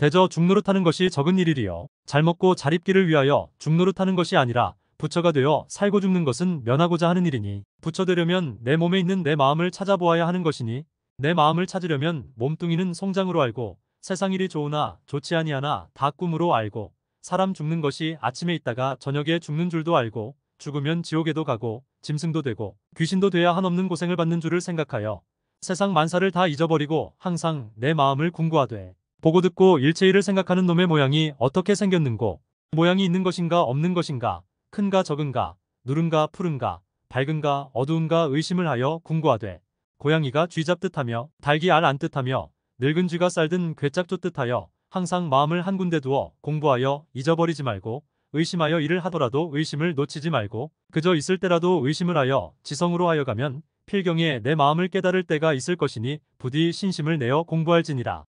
대저 중노릇하는 것이 적은 일이리요. 잘 먹고 잘 입기를 위하여 중노릇하는 것이 아니라 부처가 되어 살고 죽는 것은 면하고자 하는 일이니 부처 되려면 내 몸에 있는 내 마음을 찾아보아야 하는 것이니 내 마음을 찾으려면 몸뚱이는 송장으로 알고 세상 일이 좋으나 좋지 아니하나 다 꿈으로 알고 사람 죽는 것이 아침에 있다가 저녁에 죽는 줄도 알고 죽으면 지옥에도 가고 짐승도 되고 귀신도 돼야 한없는 고생을 받는 줄을 생각하여 세상 만사를 다 잊어버리고 항상 내 마음을 궁구하되 보고 듣고 일체일을 생각하는 놈의 모양이 어떻게 생겼는고 모양이 있는 것인가 없는 것인가 큰가 적은가 누른가 푸른가 밝은가 어두운가 의심을 하여 궁구하되 고양이가 쥐 잡듯하며 달기 알 안듯하며 늙은 쥐가 쌀든 괴짝쫓듯하여 항상 마음을 한 군데 두어 공부하여 잊어버리지 말고 의심하여 일을 하더라도 의심을 놓치지 말고 그저 있을 때라도 의심을 하여 지성으로 하여 가면 필경에 내 마음을 깨달을 때가 있을 것이니 부디 신심을 내어 공부할지니라.